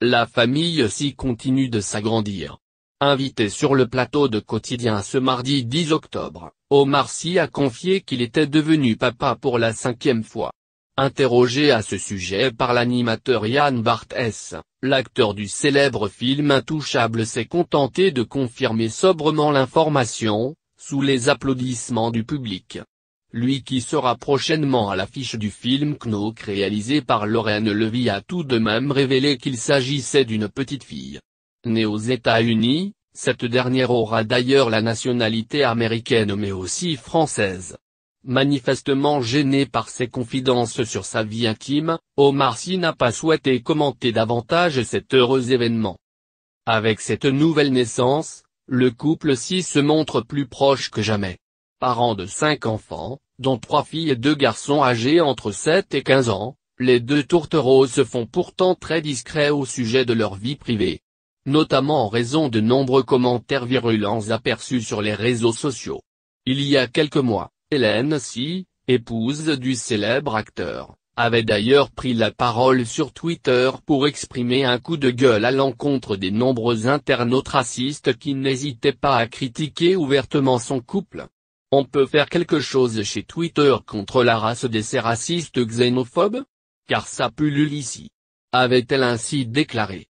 La famille Si continue de s'agrandir. Invité sur le plateau de Quotidien ce mardi 10 octobre, Omar Sy a confié qu'il était devenu papa pour la cinquième fois. Interrogé à ce sujet par l'animateur Yann Barthès, l'acteur du célèbre film Intouchable s'est contenté de confirmer sobrement l'information, sous les applaudissements du public lui qui sera prochainement à l'affiche du film Knock réalisé par Lorraine Levy a tout de même révélé qu'il s'agissait d'une petite fille. Née aux États-Unis, cette dernière aura d'ailleurs la nationalité américaine mais aussi française. Manifestement gêné par ses confidences sur sa vie intime, Omar Sy n'a pas souhaité commenter davantage cet heureux événement. Avec cette nouvelle naissance, le couple Sy se montre plus proche que jamais. Parents de cinq enfants, dont trois filles et deux garçons âgés entre 7 et 15 ans, les deux tourtereaux se font pourtant très discrets au sujet de leur vie privée. Notamment en raison de nombreux commentaires virulents aperçus sur les réseaux sociaux. Il y a quelques mois, Hélène Si, épouse du célèbre acteur, avait d'ailleurs pris la parole sur Twitter pour exprimer un coup de gueule à l'encontre des nombreux internautes racistes qui n'hésitaient pas à critiquer ouvertement son couple. On peut faire quelque chose chez Twitter contre la race des ces racistes xénophobes Car ça pullule ici. Avait-elle ainsi déclaré.